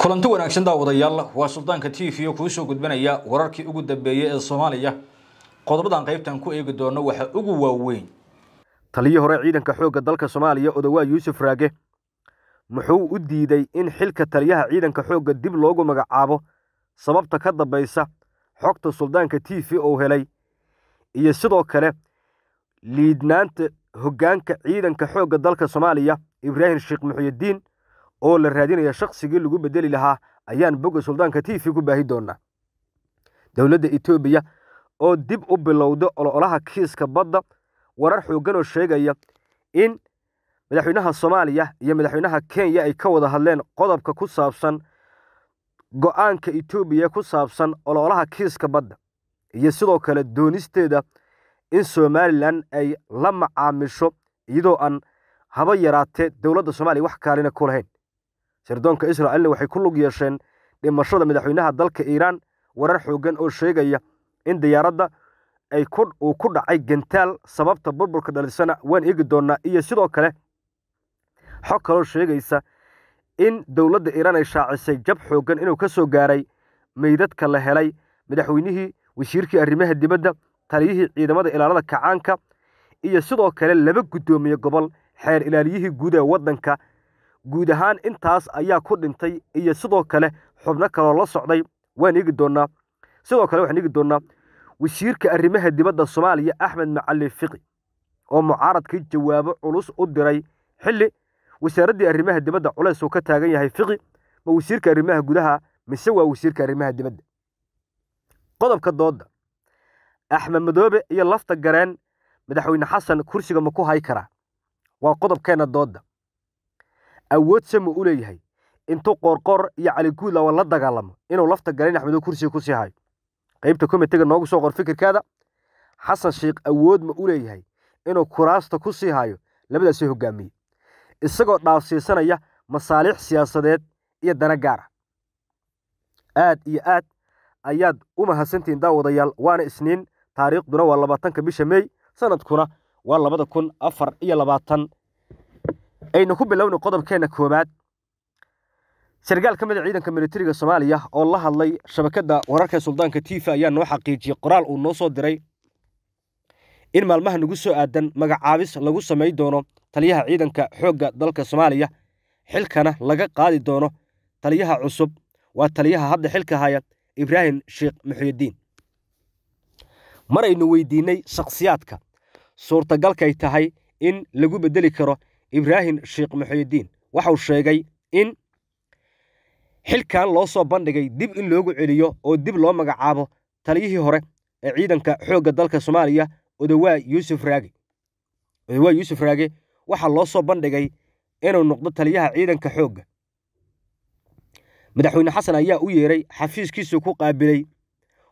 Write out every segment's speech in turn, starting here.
kulanti wanaagsan daawadayaal waa suldaanka t v oo kuu soo gudbanaya wararkii ugu dambeeyey ee soomaaliya qodobadan qaybtan ku eegi doono waxaa ugu waaweyn taliyi hore ciidanka xoogga dalka soomaaliya odowaa yuusuf raage muxuu u diiday in xilka taliyaha ciidanka xoogga dib loogu magacaabo sababta ka dambaysa xogta suldaanka t v uu helay iyo sidoo kale liidnaanta hoggaanka ciidanka xoogga dalka soomaaliya ibraahim sheekh muxuyiddiin oo la raadinaya shaqsigii lagu bedeli lahaa ayaan bogga suldaanka t v ku baahi doonaa dowladda etoobiya oo dib u bilowda ololaha kiiska badda warar xoogganoo sheegaya in madaxweynaha soomaaliya iyo madaxweynaha kenya ay ka wada hadleen qodobka ku saabsan go-aanka etoobiya ku saabsan ololaha kiiska badda iyo sidoo kale doonisteeda in somalilan ay la macaamisho iyadoo aan haba yaraatee dowladda soomaaliya wax kaalina ku lahayn sirdoonka israa'ilna waxay ku lug yeesheen dhimashada madaxweynaha dalka iiraan warar xoogan oo sheegaya in diyaaradda ay uu ku dhacay gentaal sababta burburka dhalisana waan eegi doonnaa iyo sidoo kale xog kaloo sheegaysa in dowladda iiraan ay shaacisay jab xooggan inuu ka soo gaaray meydadka la helay madaxweynihii wasiirkii arrimaha dibadda taliyihii ciidamada ilaalada kacaanka iyo sidoo kale laba guddoomiye gobol xeer ilaaliyihii guud ee waddanka guud ahaan intaas ayaa ku dhintay iyo sidoo kale xubno kaloo la socday waan eegi doonnaa sidoo kale waxaan eegi doonnaa wasiirka arrimaha dibadda soomaaliya axmed macalin fiqi oo mucaaradkii jawaabo culus u diray xilli wasaaraddii arrimaha dibadda culays uu ka taagan yahay fiqi ma wasiirka arrimaha gudaha mise waa wasiirka arrimaha dibadda qodobka doodda axmed madoobe iyo lafta gareen madaxweyne xasan kursiga ma ku hay karaa waa qodobkeenna doodda awood sama u leeyahay intuu qoorqoor iyo caliguudlawa la dagaalamo inuu lafta galayn axmedow kursiga ku sii hayo qaybta komitiga noogu soo qor fikirkaada xasan sheikh awood ma u leeyahay inuu kuraasta ku sii hayo labadaasii hoggaamiye isagoo dhaafsiisanaya masaalix siyaasadeed iyo dana gaara ah. aad iyo aad ayaad u mahadsantihiin daawadayaal waana isniin taariikhduna waa labaatanka bisha meey sanadkuna waa labada kun afar iyo labaatan aynu ku bilowna qodobkeenna koowaad sargaal ka mid a ah ciidanka milatariga soomaaliya oo la hadlay shabakadda wararka suldaanka tiifa ayaa noo xaqiijiyey qoraal uu noo soo diray in maalmaha nagu soo aadan magacaabis lagu samayn doono taliyaha ciidanka xoogga dalka soomaaliya xilkana laga qaadi doono taliyaha cusub waa taliyaha hadda xilka haya ibraahim sheekh muxuudiin maraynu weydiinnay shakhsiyaadka suurtagalkay tahay in lagu beddeli karo ibraahim sheekh muxuudiin waxau sheegay in xilkan loo soo bandhigay dib in loogu celiyo oo dib loo magacaabo taliyihii hore ee ciidanka xoogga dalka soomaaliya odawaa yuusuf raage odawaa yuusuf raage waxaa loo soo bandhigay inuu noqdo taliyaha ciidanka xoogga madaxweyne xasan ayaa u yeeray xafiiskiisu ku qaabilay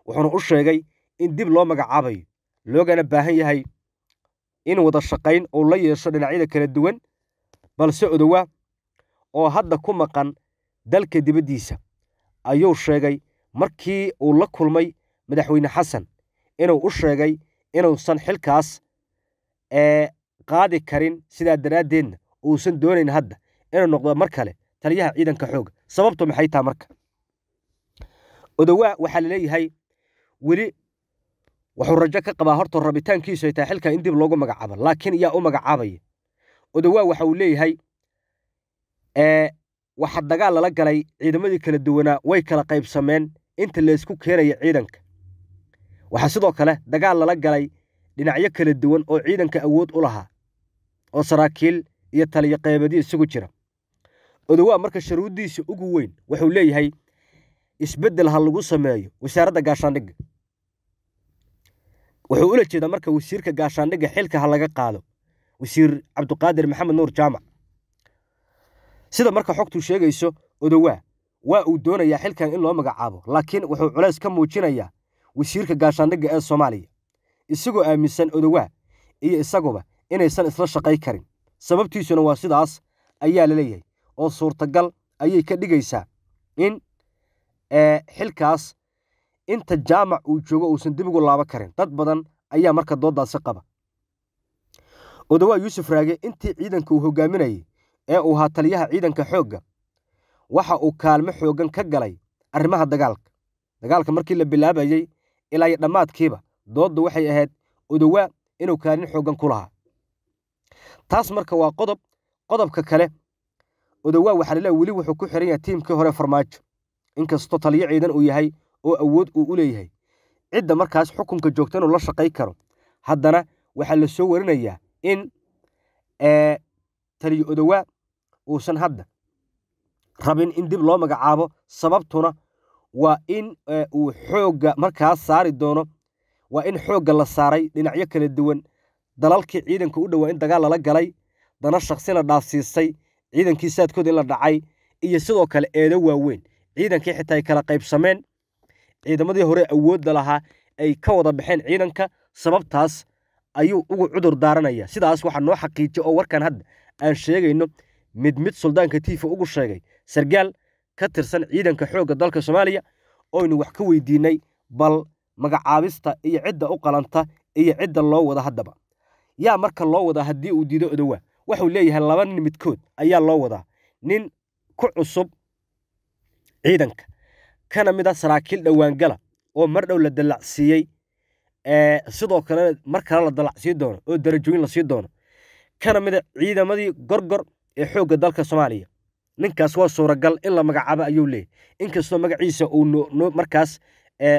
wuxuuna u sheegay in dib loo magacaabayo loogana baahan yahay in wada shaqayn uu la yeesho dhinacyada kala duwan balse odowa oo hadda ku maqan dalka dibaddiisa ayuu sheegay markii uu la kulmay madaxweyne xasan inuu u sheegay inuusan xilkaas ee eh, qaadi karin sidaa daraaddeedna uusan doonayn hadda inuu noqdo mar kale taliyaha ciidanka xooga sababtu maxay taha marka odowaa waxaa laleeyahay weli wuxuu rajo ka qabaa hortoo rabitaankiisu ay tahay xilkaa in dib loogu magacaabo laakiin yaa u magacaabaya odawaa waxa uu leeyahay waxaa dagaal lala galay ciidamadii kala duwanaa way kala qaybsameen inta laysku keenaya ciidanka waxaa sidoo kale dagaal lala galay dhinacyo kala duwan oo ciidanka awood u lahaa oo saraakiil iyo taliyo qaybadii isugu jira odawaa marka sharuuddiisa ugu weyn wuxuu leeyahay isbeddel ha lagu sameeyo wasaaradda gaashaandhigga wuxuu ula jeedaa marka wasiirka gaashaandhigga xilka ha laga qaado wasiir cabdiqaadir maxamed nuur jaamac sida marka xogtu sheegayso odowaa waa uu doonayaa xilkan in loo magacaabo laakiin wuxuu culays ka muujinayaa wasiirka gaashaandhigga ee soomaaliya isagoo aaminsan odowaa iyo isaguba inaysan isla shaqay karin sababtiisuna waa sidaas ayaa la leeyahay oo suurtagal ayay ka dhigaysaa in xilkaas inta jaamac uu joogo uusan dib ugu laabo karin dad badan ayaa marka dooddaasi qaba gudowaa yuusuf raage intii ciidanka uu hogaaminayay ee uu ahaa taliyaha ciidanka xoogga waxa uu kaalmo xooggan ka galay arrimaha dagaalka dagaalka markii la bilaabayey ilaa iyo dhammaadkiiba dooddu waxay ahayd udowaa inuu kaalin xooggan ku lahaa taas marka waa qodob qodobka kale udowaa waxaa laleeya weli wuxuu ku xiran yahay tiimkii hore farmaajo inkastoo taliyo ciidan uu yahay oo awood uu u leeyahay cidda markaas xukunka joogta inuu la shaqay karo haddana waxaa la soo warinayaa in taliyo odowaa uusan hadda rabin in dib loo magacaabo sababtuna waa in uu xoogga markaas saari doono waa in xoogga la saaray dhinacyo kala duwan dalalkii ciidanka u dhowaa in dagaal lala galay dana shaksi la dhaafsiisay ciidankii saadkood in la dhacay iyo sidoo kale eedo waaweyn ciidankii xitaa ay kala qaybsameen ciidamadii hore awoodda lahaa ay ka wada baxeen ciidanka sababtaas ayuu ugu cudur daaranaya sidaas waxaa noo xaqiijiya oo warkan hadda aan sheegayno mid mid suldaanka tifa ugu sheegay sargaal ka tirsan ciidanka xoogga dalka soomaaliya oynu wax ka weydiinay bal magacaabista iyo cidda u qalanta iyo cidda loo wada haddaba yaa marka loo wadaa haddii uu diido odowa waxuu leeyahay laba nin midkood ayaa loo wadaa nin ku cusub ciidanka kana mid a ah saraakiil dhowaangala oo mar dhow la dallacsiiyey sidoo kalena mar kale la dalacsii doono oo darajooyin lasii doono kana mida ciidamadii gorgor ee xoogga dalka soomaaliya ninkaas waa suuragal in la magacaabo ayuu leeyahy inkastoo magaciisa uu markaas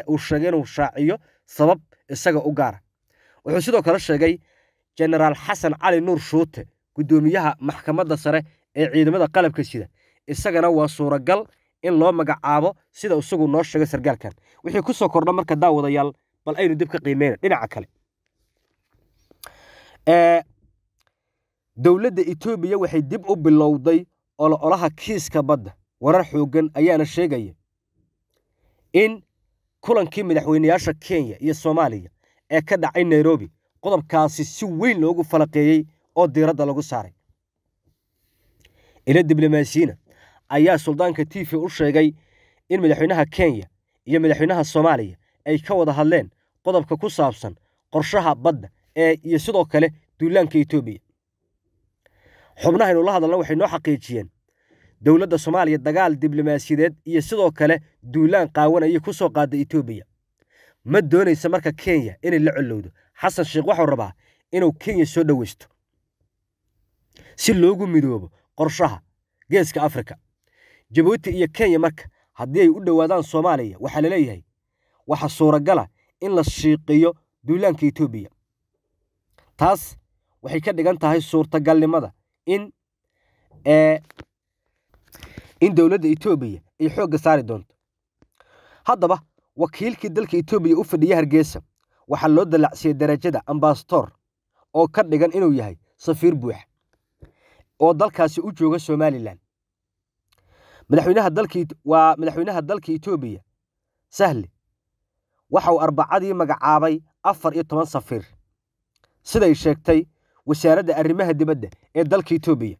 uu sheegay inuu shaaciyo sabab isaga u gaara wuxuu sidoo kale sheegay jenaraal xasan cali nuur shuute guddoomiyaha maxkamadda sare ee ciidamada qalabka sida isagana waa suuragal in loo magacaabo sida isagu noo sheegay sargaalkan wixii ku soo kordha marka daawadayaal bal aynu dib ka qiimeyna dhinaca kale dowladda etoobiya waxay dib u bilowday ololaha kiiska badda warar xooggan ayaana sheegaya in kulankii madaxweynayaasha kenya iyo soomaaliya ee ka dhacay nairobi qodobkaasi si weyn loogu falaqeeyey oo diiradda lagu saaray ila diblomaasiyiina ayaa suldaanka t v u sheegay in madaxweynaha kenya iyo madaxweynaha soomaaliya ay ka wada hadleen qodobka ku saabsan qorshaha badda ee iyo sidoo kale duulaanka etoobiya xubnaha inuu la hadalna waxay noo xaqiijiyeen dowladda soomaaliya dagaal diblomaasiyadeed iyo sidoo kale duulaan qaawanaya ku soo qaada etoobiya ma doonaysa marka kenya inay la collowdo xasan sheekh waxuu rabaa inuu kenya soo dhoweysto si loogu midoobo qorshaha geeska afrika jabuuti iyo kenya marka haddii ay u dhowaadaan soomaaliya waxaa la leeyahay waxaa suuragala in la shiiqiyo duulaanka itoobiya taas waxay ka dhigan tahay suurtagalnimada in in dowladda etoobiya ay xoogga saari doonto haddaba wakiilkii dalka itoobiya u fadhiya hargeysa waxaa loo dalacsiyey darajada ambasator oo ka dhigan inuu yahay safiir buux oo dalkaasi u jooga somalilan madaxweynaha dalka waa madaxweynaha dalka itoobiya sahle waxa uu arbacadii magacaabay afar iyo toban safiir siday sheegtay wasaaradda arrimaha dibadda ee dalka etoobiya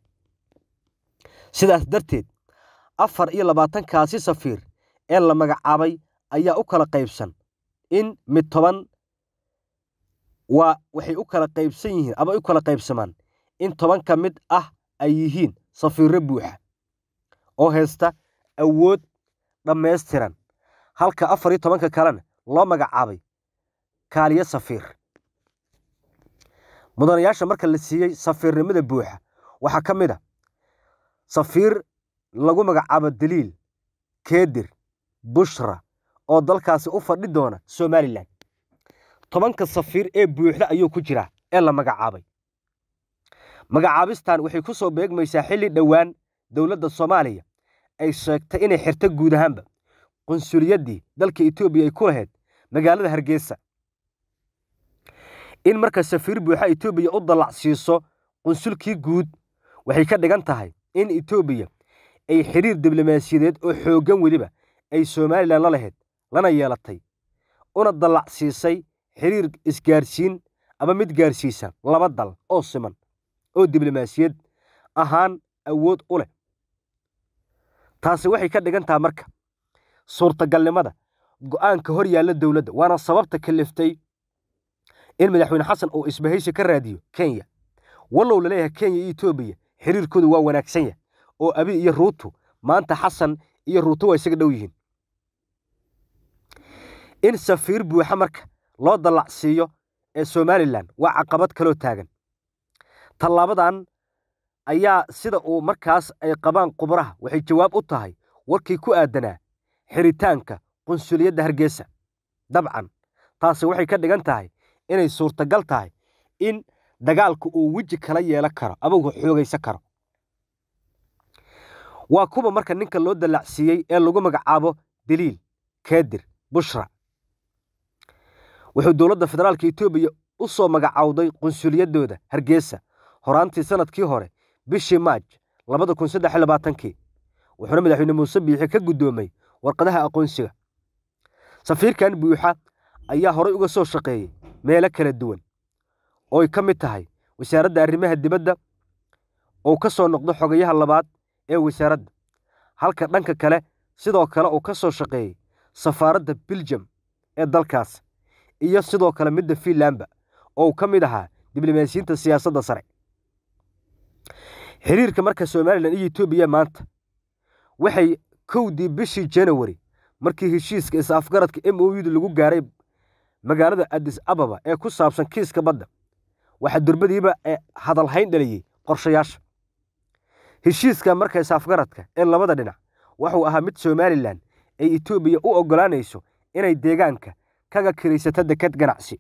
sidaas darteed afar iyo labaatankaasi safiir ee la magacaabay ayaa u kala qaybsan in mid toban waa waxay u kala qaybsan yihiin ama u kala qaybsamaan in toban ka mid ah ay yihiin safiirro buuxa oo haysta awood dhammaystiran halka afar iyo tobanka kalena loo magacaabay kaaliyo safiir mudanayaasha marka la siiyey safiirnimada buuxa waxaa ka mid a safiir lagu magacaabo daliil keedir bushra oo dalkaasi u fadhi doona somalilan tobanka safiir ee buuxda ayuu ku jiraa ee la magacaabay magacaabistan waxay ku soo beegmaysaa xilli dhowaan dowladda soomaaliya ay sheegtay inay xirta guud ahaanba qunsuliyaddii dalka etoobiya ay ku lahayd magaalada hargeysa in marka safiir buuxa etoobiya u dallac siiso qunsulkii guud waxay ka dhigan tahay in etoobiya ay xiriir diblomaasiyadeed oo xooggan weliba ay somalilan la lahayd lana yeelatay una dallacsiisay xiriir isgaarsiin ama mid gaarsiisa laba dal oo siman oo diblomaasiyad ahaan awood u leh taasi waxay ka dhigan taha marka suurtagalnimada go-aanka hor yaalla dowladda waana sababta kaliftay in madaxweyne xasan uu isbahaysi ka raadiyo kenya wallow laleeyahay kenya iyo etoobiya xiriirkoodu waa wanaagsan yahay oo abi iyo ruutu maanta xasan iyo ruuto waa isaga dhow yihiin in safiir buuxa marka loo dallacsiiyo ee somalilan waa caqabad kaloo taagan tallaabadan ayaa sida uu markaas ay qabaan khubaraha waxay jawaab u tahay warkii ku aadanaa xiritaanka qunsuliyadda hargeysa dabcan taasi waxay ka dhigan tahay inay suurtagal tahay in dagaalka uu weji kala yeelan karo ama xoogaysan karo waa kuwa marka ninka loo dallacsiiyey ee lagu magacaabo daliil kaadir bushra wuxuu dowladda federaalka etoobiya u soo magacowday qunsuliyadooda hargeysa horaantii sanadkii hore bishii maaj labada kun saddex labaatankii wuxuuna madaxweyne muuse biixi ka guddoomay warqadaha aqoonsiga safiirkan buuxa ayaa horey uga soo shaqeeyey meelo kala duwan ooy ka mid tahay wasaaradda arrimaha dibadda oo ka soo noqdo xogayaha labaad ee wasaaradda halka dhanka kale sidoo kale uu ka soo shaqeeyey safaaradda biljam ee dalkaas iyo sidoo kale midda finlandba oo ka mid ahaa diblomaasiyiinta siyaasadda sare xiriirka marka somalilan iyo etoobiya maanta waxay kowdii bishii januwari markii heshiiska is-afgaradka m o uda lagu gaaray magaalada adis ababa ee ku saabsan kiiska badda waxaa durbadiiba ee hadalhayn dhaliyey qorshayaasha heshiiska marka is-afgaradka ee labada dhinac wuxuu ahaa mid somalilan ay etoobiya u ogolaanayso inay deegaanka kaga kiraysata deked ganacsi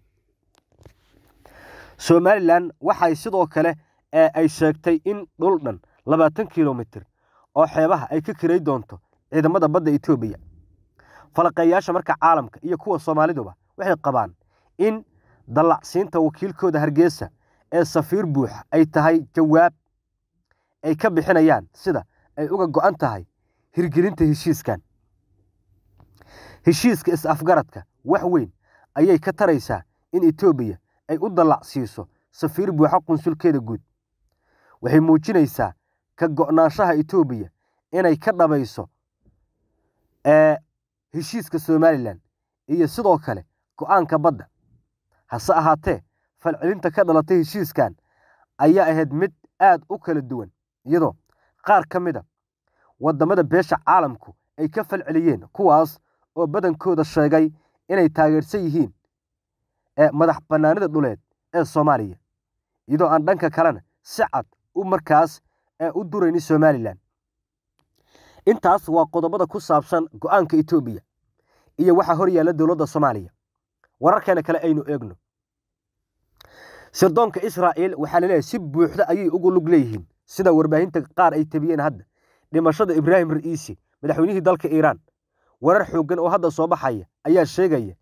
somalilan waxay sidoo kale ee ay sheegtay in dhul dhan labaatan kilomitir oo xeebaha ay ka kiray doonto ciidamada badda etoobiya falaqeeyaasha marka caalamka iyo kuwa soomaaliduba waxay qabaan in dallacsiinta wakiilkooda hargeysa ee safiir buuxa ay tahay jawaab ay ka bixinayaan sida ay uga go'an tahay hirgelinta heshiiskan heshiiska is-afgaradka wax weyn ayay ka taraysaa in etoobiya ay u dallacsiiso safiir buuxa qunsulkeeda guud waxay muujinaysaa ka go'naanshaha etoobiya inay ka dhabayso heshiiska somalilan iyo sidoo kale go'aanka badda hase ahaatee falcelinta ka dhalatay heshiiskan ayaa ahayd mid aad u kala duwan iyadoo qaar ka mid a ah waddamada beesha caalamku ay ka falceliyeen kuwaas oo badankooda sheegay inay taageersan yihiin ee madax bannaanida dhuleed ee soomaaliya iyadoo aan dhanka kalena si cad u markaas ee u durayni somalilan intaas waa qodobada ku saabsan go'aanka etoobiya iyo waxaa hor horyaala dowladda soomaaliya wararkeena kale aynu eegno sirdoonka israa'iil waxaa laleeyahay si buuxda ayay ugu lug leeyihiin sida warbaahinta qaar ay tebiyeen hadda dhimashada ibraahim ra-iisi madaxweynihii dalka iiraan warar xooggan oo hadda soo baxaya ayaa sheegaya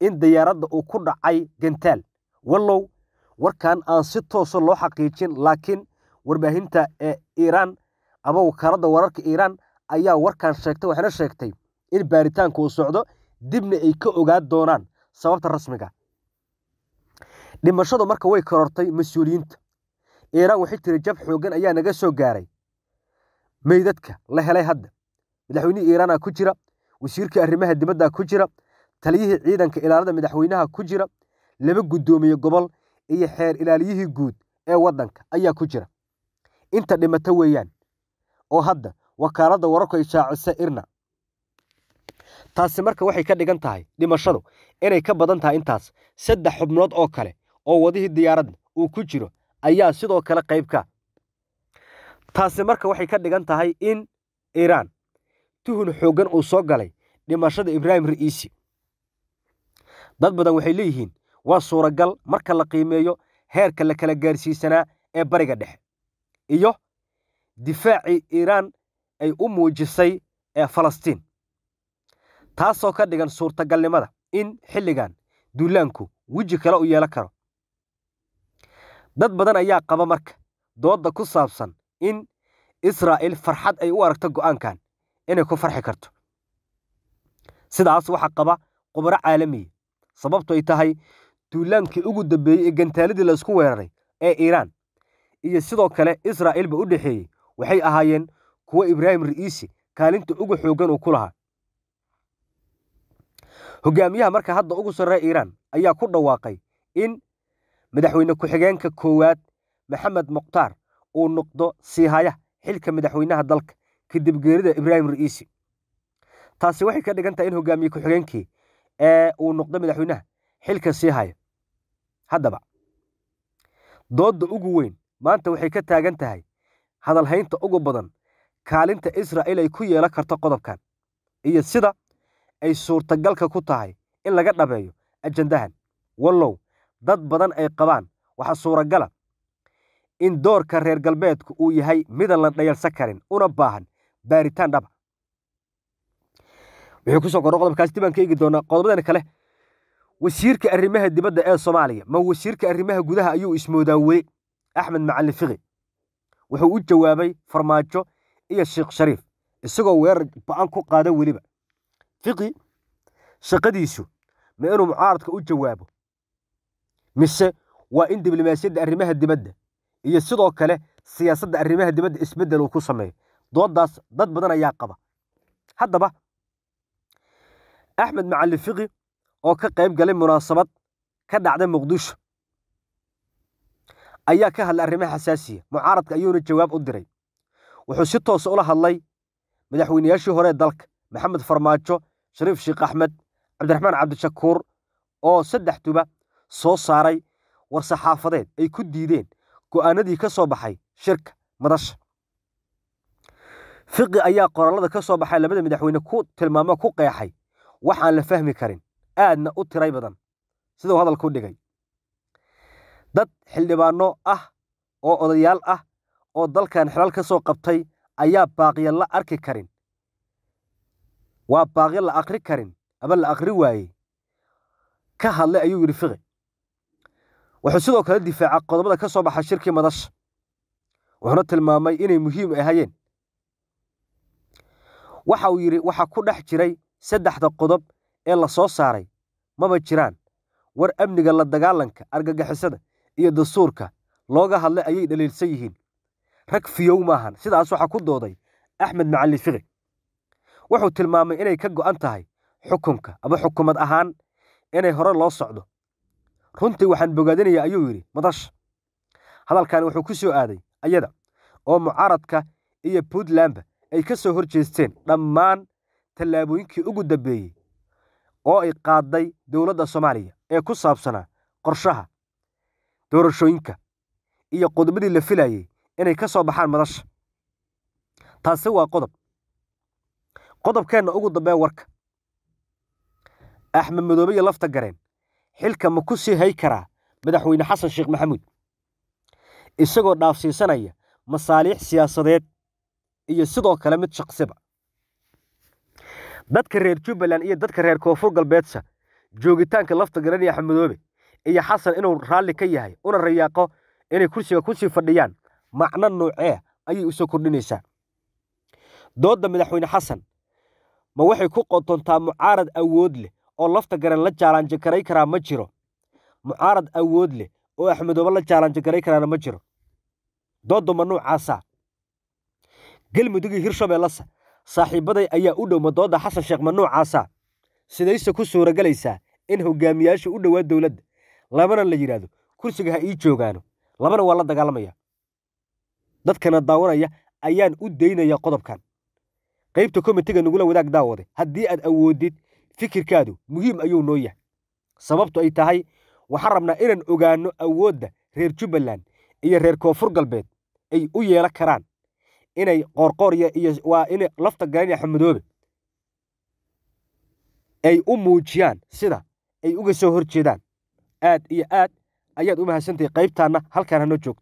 in diyaaradda uu ku dhacay gentaal wallow warkan aan si toosa loo xaqiijin laakiin warbaahinta ee iiraan ama wakaaladda wararka iiraan ayaa warkan sheegtay waxayna sheegtay in baaritaanku uu socdo dibna ay ka ogaan doonaan sababta rasmiga dhimashadu marka way korortay mas-uuliyiinta iiraan waxay tiri jab xooggan ayaa naga soo gaaray meydadka la helay hadda madaxweynihii iiraana ku jira wasiirkii arrimaha dibadda ku jira taliyihii ciidanka ilaalada madaxweynaha ku jira laba guddoomiye gobol iyo xeer ilaaliyihii guud ee waddanka ayaa ku jira inta dhimata weeyaan oo hadda wakaaladda wararku ay shaacise irna taasi marka waxay ka dhigan tahay dhimashadu inay ka badan tahay intaas saddex xubnood oo kale oo wadihii diyaaradna uu ku jiro ayaa sidoo kale qayb ka ah. taasi marka waxay ka dhigan tahay in iiraan tuhun xooggan uu soo galay dhimashada ibraahim iisi dad badan waxay leeyihiin waa suuragal marka la qiimeeyo heerka la kala gaarsiisanaa ee bariga dhexe iyo difaacii iiraan ay u muujisay ee falastiin taasoo ka dhigan suurtagalnimada in xilligan duulaanku weji kale u yeelan karo dad badan ayaa qaba marka doodda ku saabsan in israa'iil farxad ay u aragto go'aankan inay ku farxi karto sidaas waxaa qaba qubaro caalamiya sababtu ay tahay duulaankii ugu dambeeyey ee gantaaladii laysku weeraray ee iiraan iyo sidoo kale israa'iilba u dhexeeyey waxay ahaayeen kuwa ibraahim ra'iisi kaalinta ugu xoogan uu ku lahaa hogaamiyaha marka hadda ugu sarreeya iiraan ayaa ku dhawaaqay in madaxweyne ku-xigeenka koowaad maxamed mukhtaar uu noqdo siihaya xilka madaxweynaha dalka kadib geerida ibraahim ra'iisi taasi waxay ka dhigan tahay in hogaamiye ku-xigeenkii ee uu noqdo madaxweynaha xilka siihaya haddaba doodda ugu weyn maanta waxay ka taagan tahay hadalhaynta ugu badan kaalinta israa'il ay ku yeelan karto qodobkan iyo sida ay suurtagalka ku tahay in laga dhabeeyo ajandahan wallow dad badan ay qabaan waxaa suuragala ah in doorka reer galbeedku uu yahay midan la dhayalsan karin una baahan baaritaan dhaba ah. wuxuu ku soo qodobkaasi dib aan ka eegi doonaa qodobadan kale wasiirka arrimaha dibadda ee soomaaliya ma wasiirka arrimaha gudaha ayuu ismoodaa weli axmed macalin fiqi wuxuu u jawaabay farmaajo iyo sheekh shariif isagoo weerar ba-an ku qaada weliba fiqi shaqadiisu ma inuu mucaaradka u jawaabo mise waa in diblomaasiyadda arrimaha dibadda iyo sidoo kale siyaasadda arrimaha dibadda isbeddel uu ku sameeyo dooddaas dad badan ayaa qaba haddaba axmed macalin fiqi oo ka qayb galay munaasabad ka dhacda muqdisho ayaa ka hadlay arrimaha xasaasiya mucaaradka ayuuna jawaab u diray wuxuu si toosa ah ula hadlay madaxweynayaashii horee dalka maxamed farmaajo shariif sheekh axmed cabdiraxmaan cabdishakuur oo saddexduba soo saaray war-saxaafadeed ay ku diideen go'aanadii ka soo baxay shirka madasha fiqi ayaa qoraallada ka soo baxay labada madaxweyne ku tilmaamo ku qeexay waxaan la fahmi karin aadna u tiray badan siduu hadalku dhigay dad xildhibaanno ah oo odayaal ah oo dalkan xilal ka soo qabtay ayaa baaqyo la arki karin waa baaqyo la aqri karin ama la aqri waayey ka hadlay ayuu yidhi fiqi wuxuu sidoo kale difaaca qodobada ka soo baxay shirkii madasha wuxuuna tilmaamay inay muhiim ahayeen waxa uu yidhi waxaa ku dhex jiray saddexda qodob ee la soo saaray maba jiraan war amniga la dagaalanka argagixisada iyo dastuurka looga hadlay ayay dhaliilsan yihiin rag fiyow ma ahan sidaas waxaa ku dooday axmed macalin fiqi wuxuu tilmaamay inay ka go'an tahay xukunka ama xukumad ahaan inay hore loo socdo runtii waxaan bogaadinayaa ayuu yidhi madasha hadalkan wuxuu ku soo aaday ayada oo mucaaradka iyo puntlandba ay ka soo hor jeesteen dhammaan tallaabooyinkii ugu dambeeyey oo ay qaaday dowladda soomaaliya ee ku saabsanaa qorshaha doorashooyinka iyo qodobadii la filayey inay ka soo baxaan madasha taasi waa qodob qodobkeenna ugu dambee warka axmed madoobe iyo lafta gareen xilka ma ku sii hay karaa madaxweyne xasan sheekh maxamuud isagoo dhaafsiisanaya masaaliix siyaasadeed iyo sidoo kale mid shaqsiba dadka reer jubbaland iyo dadka reer koonfur galbeedsa joogitaanka lafta gareen iyo axmed madoobe iyo xasan inuu raalli ka yahay una rayaaqo inay kursiga ku sii fadhiyaan macno noocee ayay u soo kordhinaysaa doodda madaxweyne xasan ma waxay ku qotontaa mucaarad awood leh oo lafta garan la jaalanjagaray karaa ma jiro mucaarad awood leh oo axmedoobe la jaalaanjagaray karaana ma jiro doodda ma nuucaasaa galmudugii hirshabeellasa saaxiibbaday ayaa u dhowma doodda xasan sheekh ma sidayse ku suuragalaysaa in hogaamiyaasha u dhowaa dowladda labana la yidhaahdo kursiga ha ii joogaano labana waa la dagaalamayaa dadkana daawanaya ayaan u daynaya qodobkan qaybta komitiga nagula wadaag daawaday haddii aad awoodid fikirkaadu muhiim ayuu noo yahay sababtu ay tahay waxaan rabnaa inaan ogaano awoodda reer jubbaland iyo reer koonfur galbeed ay u yeelan karaan inay qoorqoorya iyo waa ina lafta garanaya xamadoobe ay u muujiyaan sida ay uga soo horjeedaan aad iyo aad ayaad u mahadsantahay qaybtaanna halkaan hanoo joogto